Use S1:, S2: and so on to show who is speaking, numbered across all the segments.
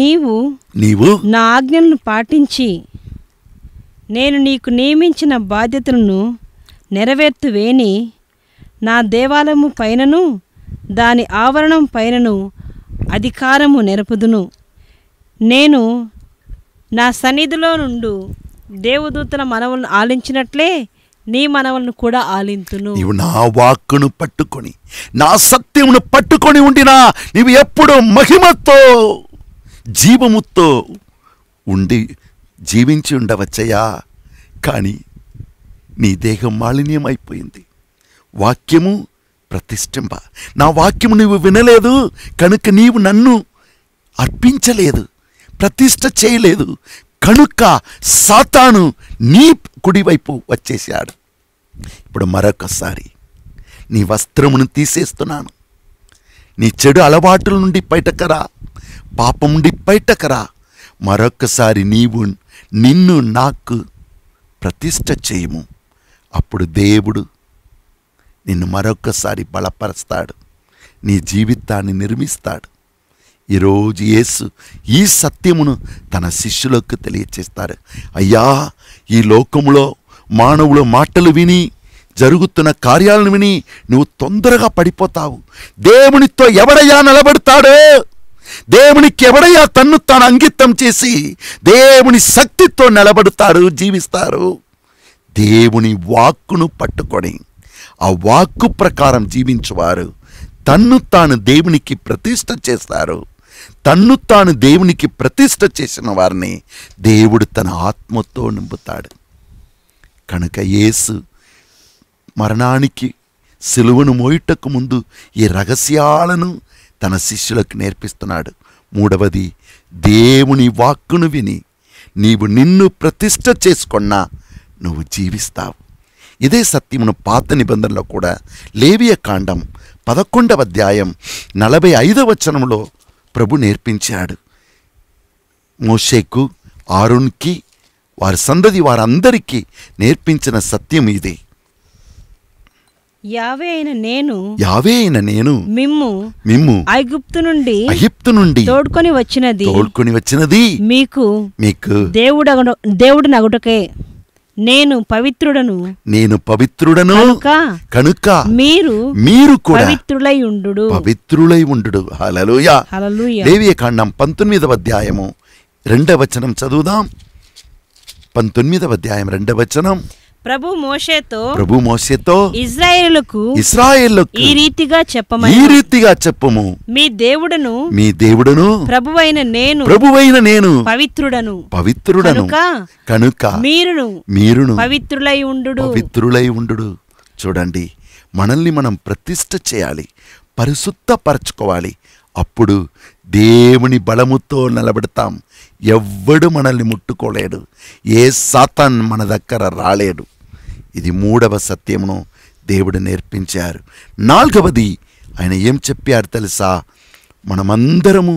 S1: నీవు నీవు నా ఆజ్ఞలను పాటించి నేను నీకు నియమించిన బాధ్యతలను నెరవేర్తువేని నా దేవాలయము పైనను దాని ఆవరణం పైనను అధికారము నెరపుదును నేను నా సన్నిధిలో నుండు దేవదూతల మనవులను ఆలించినట్లే నీ మనవులను కూడా ఆలింతును నీవు నా
S2: వాక్కును పట్టుకొని నా సత్యమును పట్టుకొని ఉండినా నీవు ఎప్పుడు మహిమతో జీవముతో ఉండి జీవించి ఉండవచ్చయా కానీ నీ దేహం మాలిన్యం అయిపోయింది వాక్యము ప్రతిష్ఠింప నా వాక్యము నీవు వినలేదు కనుక నీవు నన్ను అర్పించలేదు ప్రతిష్ట చేయలేదు కనుక సాతాను నీ కుడివైపు వచ్చేసాడు ఇప్పుడు మరొకసారి నీ వస్త్రమును తీసేస్తున్నాను నీ చెడు అలవాటుల నుండి బయటకరా పాపముండి బయటకరా మరొక్కసారి మరొకసారి నీవు నిన్ను నాకు ప్రతిష్ట చేయము అప్పుడు దేవుడు నిన్ను మరొకసారి బలపరుస్తాడు నీ జీవితాన్ని నిర్మిస్తాడు ఈరోజు యేసు ఈ సత్యమును తన శిష్యులకు తెలియచేస్తారు అయ్యా ఈ లోకములో మానవుల మాటలు విని జరుగుతున్న కార్యాలను విని నువ్వు తొందరగా పడిపోతావు దేవునితో ఎవడయ్యా నిలబడతాడో దేవునికి ఎవడయ్యా తన్ను తాను అంకితం చేసి దేవుని శక్తితో నిలబడతారు జీవిస్తారు దేవుని వాక్కును పట్టుకొని ఆ వాక్కు ప్రకారం జీవించువారు తన్ను తాను దేవునికి ప్రతిష్ట చేస్తారు తన్ను తాను దేవునికి ప్రతిష్ట చేసిన వారిని దేవుడు తన ఆత్మతో నింపుతాడు కనుక యేసు మరణానికి సిలువను మోయుటకు ముందు ఈ రహస్యాలను తన శిష్యులకు నేర్పిస్తున్నాడు మూడవది దేవుని వాక్కును విని నీవు నిన్ను ప్రతిష్ట చేసుకున్నా నువ్వు జీవిస్తావు ఇదే సత్యమును పాత నిబంధనలో కూడా లేవియ కాండం పదకొండవ అధ్యాయం నలభై ఐదవ వచనంలో ప్రభు నేర్పించాడు మోషేకు ఆరుణ్కి వారి సందది వారందరికీ నేర్పించిన సత్యం ఇదే
S1: యావే అయిన నేను
S2: యావే అయిన నేను మిమ్ము మిమ్ము
S1: ఐగుప్తు నుండి ఐగుప్తు నుండి తోడుకొని వచ్చినది
S2: తోడుకొని వచ్చినది మీకు మీకు
S1: దేవుడు దేవుడు నగుటకే నేను పవిత్రుడను
S2: నేను పవిత్రుడను కనుక
S1: మీరు మీరు కూడా పవిత్రులై ఉండు
S2: పవిత్రులై ఉండు హలలుయా దేవీయ కాండం పంతొమ్మిదవ అధ్యాయము రెండవ వచనం చదువుదాం పంతొమ్మిదవ అధ్యాయం రెండవ వచనం
S1: ప్రభు మోషేతో ప్రభు మోషేతో ఇజ్రాయేలుకు ఇస్రాయేలుకు ఈ రీతిగా చెప్పము ఈ రీతిగా చెప్పము మీ దేవుడను
S2: మీ దేవుడను
S1: ప్రభువైన నేను ప్రభువైన నేను పవిత్రుడను
S2: పవిత్రుడను కనుక మీరును మీరును
S1: పవిత్రులై ఉండు
S2: పవిత్రులై ఉండు చూడండి మనల్ని మనం ప్రతిష్ట చేయాలి పరిశుద్ధపరచుకోవాలి అప్పుడు దేవుని బలముతో నిలబెడతాం ఎవ్వడు మనల్ని ముట్టుకోలేడు ఏ సాతాన్ మన దగ్గర రాలేడు ఇది మూడవ సత్యమును దేవుడు నేర్పించారు నాలుగవది ఆయన ఏం చెప్పారు తెలుసా మనమందరము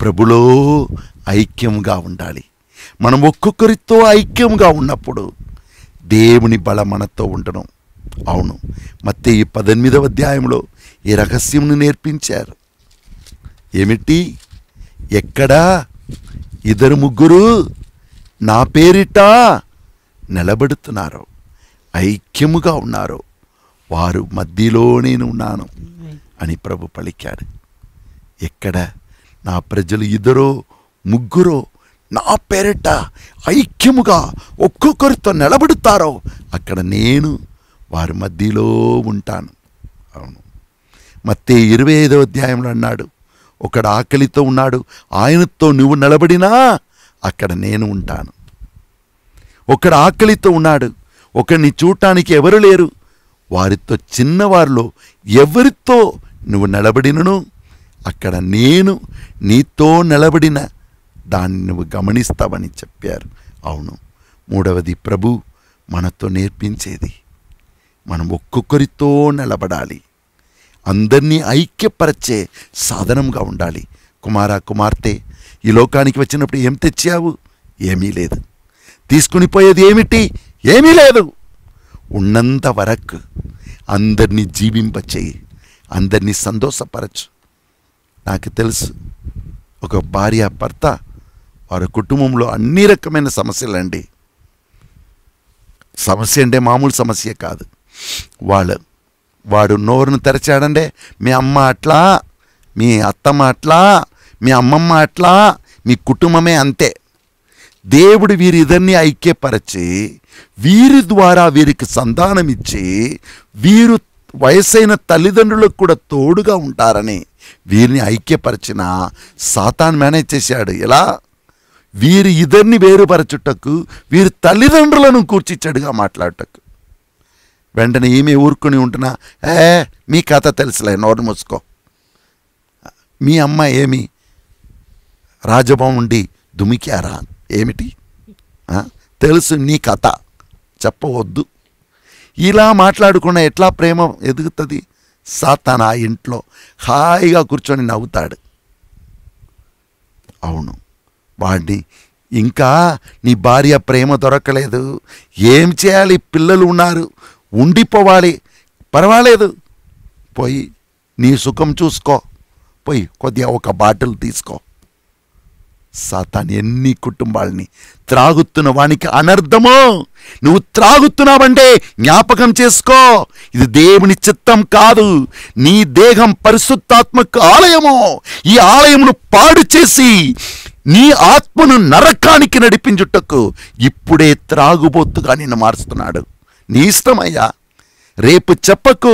S2: ప్రభులో ఐక్యముగా ఉండాలి మనం ఒక్కొక్కరితో ఐక్యముగా ఉన్నప్పుడు దేవుని బల మనతో ఉండడం అవును మత్తే ఈ పద్దెనిమిదవ అధ్యాయంలో ఈ రహస్యంను నేర్పించారు ఏమిటి ఎక్కడా ఇద్దరు ముగ్గురు నా పేరిట నిలబడుతున్నారు ఐక్యముగా ఉన్నారు వారు మధ్యలో నేను ఉన్నాను అని ప్రభు పలికాడు ఎక్కడ నా ప్రజలు ఇద్దరో ముగ్గురో నా పేరిట ఐక్యముగా ఒక్కొక్కరితో నిలబడుతారో అక్కడ నేను వారి మధ్యలో ఉంటాను అవును మత్తే ఇరవై ఐదో అధ్యాయంలో అన్నాడు ఒకడు ఆకలితో ఉన్నాడు ఆయనతో నువ్వు నిలబడినా అక్కడ నేను ఉంటాను ఒకడు ఆకలితో ఉన్నాడు ఒకరిని చూడటానికి ఎవరు లేరు వారితో చిన్నవారిలో ఎవరితో నువ్వు నిలబడినను అక్కడ నేను నీతో నిలబడిన దాన్ని నువ్వు గమనిస్తావని చెప్పారు అవును మూడవది ప్రభు మనతో నేర్పించేది మనం ఒక్కొక్కరితో నిలబడాలి అందరినీ ఐక్యపరచే సాధనంగా ఉండాలి కుమార కుమార్తె ఈ లోకానికి వచ్చినప్పుడు ఏం తెచ్చావు ఏమీ లేదు తీసుకుని పోయేది ఏమిటి ఏమీ లేదు ఉన్నంత వరకు అందరినీ జీవింపచేయి అందరినీ సంతోషపరచు నాకు తెలుసు ఒక భార్య భర్త వారి కుటుంబంలో అన్ని రకమైన సమస్యలండి సమస్య అంటే మామూలు సమస్య కాదు వాళ్ళ వాడు నోరును తెరచాడండి మీ అమ్మ అట్లా మీ అత్తమ్మ అట్లా మీ అమ్మమ్మ అట్లా మీ కుటుంబమే అంతే దేవుడు వీరిద్దరిని ఐక్యపరచి వీరి ద్వారా వీరికి సంతానం ఇచ్చి వీరు వయసైన తల్లిదండ్రులకు కూడా తోడుగా ఉంటారని వీరిని ఐక్యపరిచిన సాతాన్ మేనేజ్ చేశాడు ఎలా వీరి ఇద్దరిని వేరుపరచుటకు వీరి తల్లిదండ్రులను కూర్చిచ్చాడుగా మాట్లాడటకు వెంటనే ఏమీ ఊరుకుని ఉంటున్నా ఏ మీ కథ తెలుసులే నోరు మూసుకో మీ అమ్మ ఏమి రాజభవండి దుమికారా ఏమిటి తెలుసు నీ కథ చెప్పవద్దు ఇలా మాట్లాడుకున్న ఎట్లా ప్రేమ ఎదుగుతుంది సాతాన్ ఆ ఇంట్లో హాయిగా కూర్చొని నవ్వుతాడు అవును వాడిని ఇంకా నీ భార్య ప్రేమ దొరకలేదు ఏం చేయాలి పిల్లలు ఉన్నారు ఉండిపోవాలి పర్వాలేదు పోయి నీ సుఖం చూసుకో పోయి కొద్దిగా ఒక బాటిల్ తీసుకో సాతాన్ ఎన్ని కుటుంబాలని త్రాగుతున్న వానికి అనర్థమో నువ్వు త్రాగుతున్నావంటే జ్ఞాపకం చేసుకో ఇది దేవుని చిత్తం కాదు నీ దేహం పరిశుద్ధాత్మక ఆలయము ఈ ఆలయమును పాడు చేసి నీ ఆత్మను నరకానికి నడిపించుటకు ఇప్పుడే త్రాగుబోతుగా నిన్ను మారుస్తున్నాడు నీ ఇష్టమయ్యా రేపు చెప్పకు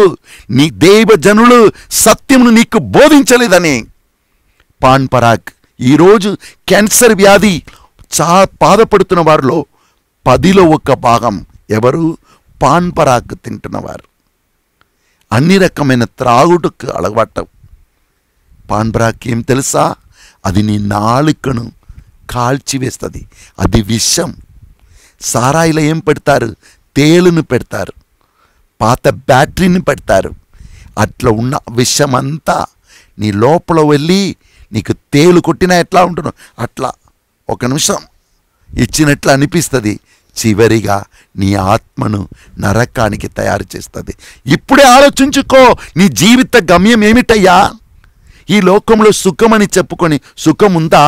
S2: నీ దైవజనులు సత్యమును నీకు బోధించలేదని పాన్ పరాగ్ ఈరోజు క్యాన్సర్ వ్యాధి చా బాధపడుతున్న వారిలో పదిలో ఒక భాగం ఎవరు పాన్ పరాగ్ తింటున్నవారు అన్ని రకమైన త్రాగుడుకు అలవాటు పాన్ పరాగ్ ఏం తెలుసా అది నీ నాలుకను కాల్చివేస్తుంది అది విషం సారాయిలో ఏం పెడతారు తేలును పెడతారు పాత బ్యాటరీని పెడతారు అట్లా ఉన్న విషమంతా నీ లోపల వెళ్ళి నీకు తేలు కొట్టినా ఎట్లా ఉంటున్నావు అట్లా ఒక నిమిషం ఇచ్చినట్లు అనిపిస్తుంది చివరిగా నీ ఆత్మను నరకానికి తయారు చేస్తుంది ఇప్పుడే ఆలోచించుకో నీ జీవిత గమ్యం ఏమిటయ్యా ఈ లోకంలో సుఖమని చెప్పుకొని సుఖముందా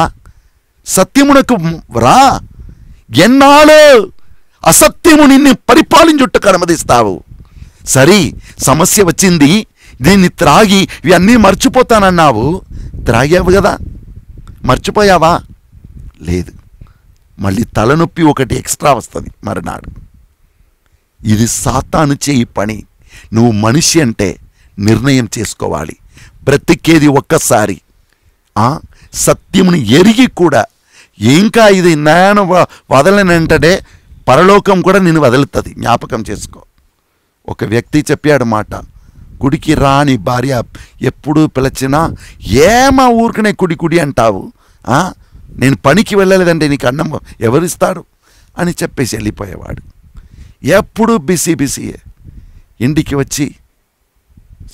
S2: సత్యమునకు రా ఎన్నాళ్ళు అసత్యము నిన్ను పరిపాలించుటకు అనుమతిస్తావు సరే సమస్య వచ్చింది దీన్ని త్రాగి ఇవన్నీ మర్చిపోతానన్నావు త్రాగావు కదా మర్చిపోయావా లేదు మళ్ళీ తలనొప్పి ఒకటి ఎక్స్ట్రా వస్తుంది మరునాడు ఇది సాతాను చేయి పని నువ్వు మనిషి అంటే నిర్ణయం చేసుకోవాలి బ్రతికేది ఒక్కసారి సత్యముని ఎరిగి కూడా ఇంకా ఇది నేను వదలనంటే పరలోకం కూడా నేను వదులుతుంది జ్ఞాపకం చేసుకో ఒక వ్యక్తి చెప్పాడు మాట గుడికి రాని భార్య ఎప్పుడు పిలిచినా ఏమా ఊరికనే కుడి కుడి అంటావు నేను పనికి వెళ్ళలేదంటే నీకు అన్నం ఎవరిస్తాడు అని చెప్పేసి వెళ్ళిపోయేవాడు ఎప్పుడు బిసీ బిజీయే ఇంటికి వచ్చి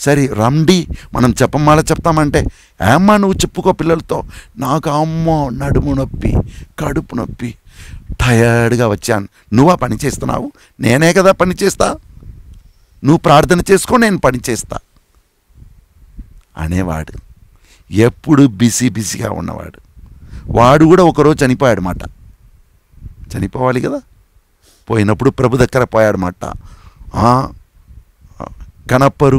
S2: సరే రండి మనం చెప్పమాలా చెప్తామంటే ఏమ్మా నువ్వు చెప్పుకో పిల్లలతో నాకు అమ్మో నడుము నొప్పి కడుపు నొప్పి టయర్డ్గా వచ్చాను నువ్వు ఆ పని చేస్తున్నావు నేనే కదా పని చేస్తా నువ్వు ప్రార్థన చేసుకో నేను పని చేస్తా అనేవాడు ఎప్పుడు బిజీ బిజీగా ఉన్నవాడు వాడు కూడా ఒకరోజు చనిపోయాడు మాట చనిపోవాలి కదా పోయినప్పుడు ప్రభు దగ్గర పోయాడు మాట కనప్పరు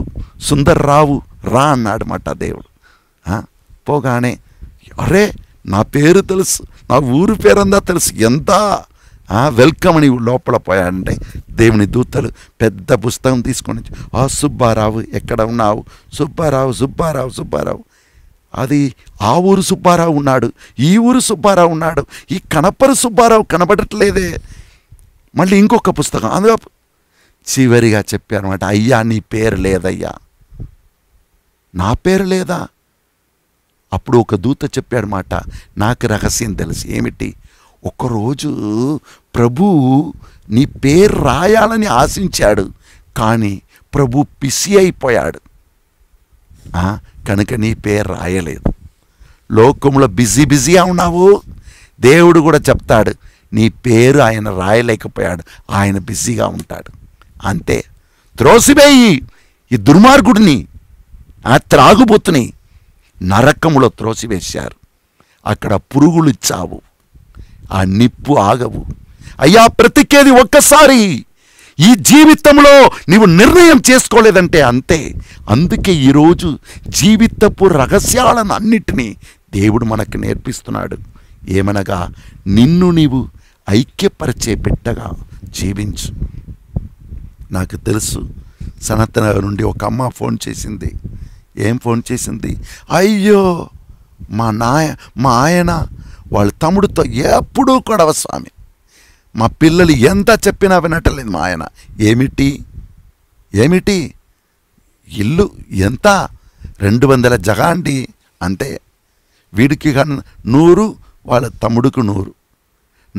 S2: సుందర్ రావు రా మాట దేవుడు పోగానే అరే నా పేరు తెలుసు నా ఊరు పేరందా తెలుసు ఎంత వెల్కమ్ అని లోపల పోయాడంటే దేవుని దూతలు పెద్ద పుస్తకం తీసుకొని ఆ సుబ్బారావు ఎక్కడ ఉన్నావు సుబ్బారావు సుబ్బారావు సుబ్బారావు అది ఆ ఊరు సుబ్బారావు ఉన్నాడు ఈ ఊరు సుబ్బారావు ఉన్నాడు ఈ కనపరు సుబ్బారావు కనబడట్లేదే మళ్ళీ ఇంకొక పుస్తకం అందుగా చివరిగా చెప్పారన్నమాట అయ్యా నీ పేరు లేదయ్యా నా పేరు లేదా అప్పుడు ఒక దూత చెప్పాడు మాట నాకు రహస్యం తెలుసు ఏమిటి ఒకరోజు ప్రభు నీ పేరు రాయాలని ఆశించాడు కానీ ప్రభు పిసి అయిపోయాడు కనుక నీ పేరు రాయలేదు లోకంలో బిజీ బిజీగా ఉన్నావు దేవుడు కూడా చెప్తాడు నీ పేరు ఆయన రాయలేకపోయాడు ఆయన బిజీగా ఉంటాడు అంతే త్రోసివేయి ఈ దుర్మార్గుడిని ఆ త్రాగుబోతుని నరకములో త్రోసివేశారు అక్కడ పురుగులు చావు ఆ నిప్పు ఆగవు అయ్యా ప్రతికేది ఒక్కసారి ఈ జీవితంలో నీవు నిర్ణయం చేసుకోలేదంటే అంతే అందుకే ఈరోజు జీవితపు రహస్యాలను అన్నిటినీ దేవుడు మనకు నేర్పిస్తున్నాడు ఏమనగా నిన్ను నీవు ఐక్యపరిచే బిడ్డగా జీవించు నాకు తెలుసు సనతన నుండి ఒక అమ్మ ఫోన్ చేసింది ఏం ఫోన్ చేసింది అయ్యో మా నాయ మా ఆయన వాళ్ళ తమ్ముడితో ఎప్పుడూ గొడవ స్వామి మా పిల్లలు ఎంత చెప్పినా వినట్లేదు మా ఆయన ఏమిటి ఏమిటి ఇల్లు ఎంత రెండు వందల జగాండి అండి అంతే వీడికి నూరు వాళ్ళ తమ్ముడికి నూరు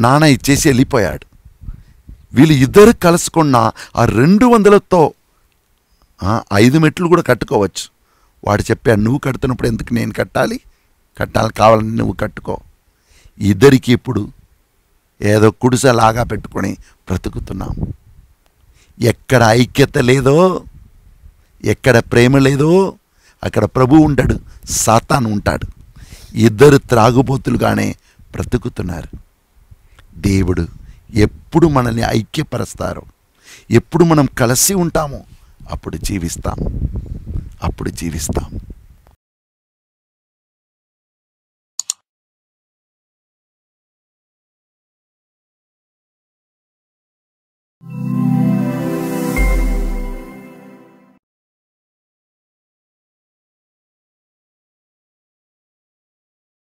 S2: నాన్న ఇచ్చేసి వెళ్ళిపోయాడు వీళ్ళు ఇద్దరు కలుసుకున్న ఆ రెండు వందలతో ఐదు మెట్లు కూడా కట్టుకోవచ్చు వాడు చెప్పాడు నువ్వు కడుతున్నప్పుడు ఎందుకు నేను కట్టాలి కట్టాలి కావాలని నువ్వు కట్టుకో ఇద్దరికి ఇప్పుడు ఏదో కుడిసలాగా పెట్టుకొని బ్రతుకుతున్నాం ఎక్కడ ఐక్యత లేదో ఎక్కడ ప్రేమ లేదో అక్కడ ప్రభు ఉంటాడు సాతాను ఉంటాడు ఇద్దరు త్రాగుబోతులుగానే బ్రతుకుతున్నారు దేవుడు ఎప్పుడు మనల్ని ఐక్యపరుస్తారో ఎప్పుడు మనం కలిసి ఉంటామో
S1: అప్పుడు జీవిస్తాము a proibir estão.